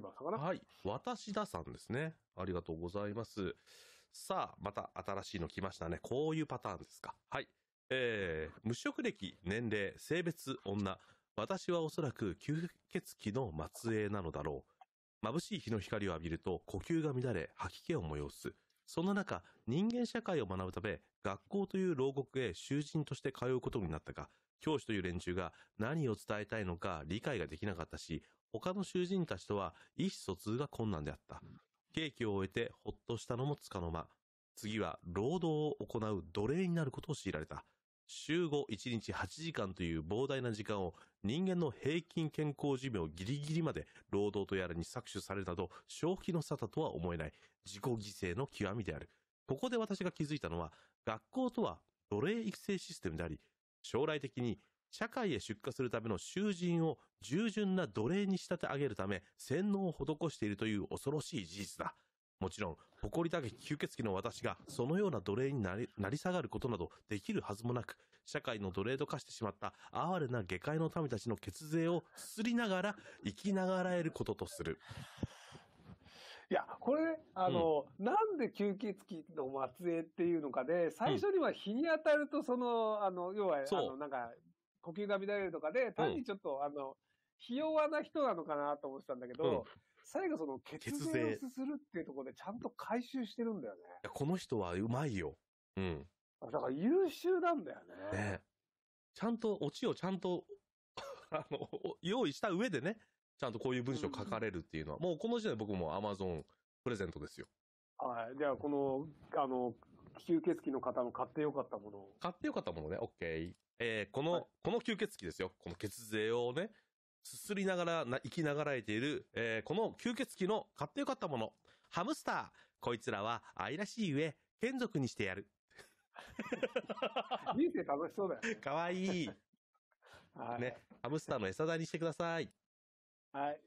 さんかな。はい。私ださんですね。ありがとうございます。さあ、また新しいの来ましたね。こういうパターンですか。はい。えー、無職歴、年齢、性別、女。私はおそらく吸血鬼の末裔なのだろう。眩しい日の光を浴びると呼吸が乱れ吐き気を催す。そんな中、人間社会を学ぶため、学校という牢獄へ囚人として通うことになったが、教師という連中が何を伝えたいのか理解ができなかったし、他の囚人たちとは意思疎通が困難であった。刑期を終えてほっとしたのもつかの間。次は労働を行う奴隷になることを強いられた。週後1日8時間という膨大な時間を人間の平均健康寿命ギリギリまで労働とやらに搾取されるなど正気の沙汰とは思えない自己犠牲の極みである。ここで私が気づいたのは学校とは奴隷育成システムであり、将来的に社会へ出荷するための囚人を従順な奴隷に仕立て上げるため、洗脳を施しているという恐ろしい事実だ。もちろん、誇り高き吸血鬼の私が、そのような奴隷になり、なり下がることなどできるはずもなく、社会の奴隷と化してしまった哀れな下界の民たちの血税をすすりながら、生きながらえることとする。いや、これ、あの、うん、なんで吸血鬼の末裔っていうのかで、最初には日に当たると、その、あの、要は、あの、なんか、呼吸が乱れるとかで、単にちょっと、あの、ひ弱な人なのかなと思ってたんだけど、最後その血税をするっていうところでちゃんと回収してるんだよね。この人はうまいよ。うん。だから優秀なんだよね。ねちゃんと、オチをちゃんと あの、用意した上でね、ちゃんとこういう文章書かれるっていうのは、うん、もうこの時点で僕もアマゾンプレゼントですよ。はい。じゃあ、この、あの、吸血鬼の方の買ってよかったもの買ってよかったものね、OK。えー、この、はい、この吸血鬼ですよ。この血税をね、すすりながら、な、生きながらえている、えー、この吸血鬼の買ってよかったもの。ハムスター。こいつらは愛らしい上、眷属にしてやる。人生楽しそうだよ、ね。かわいい。はい、ね、ハムスターの餌代にしてください。はい。はい。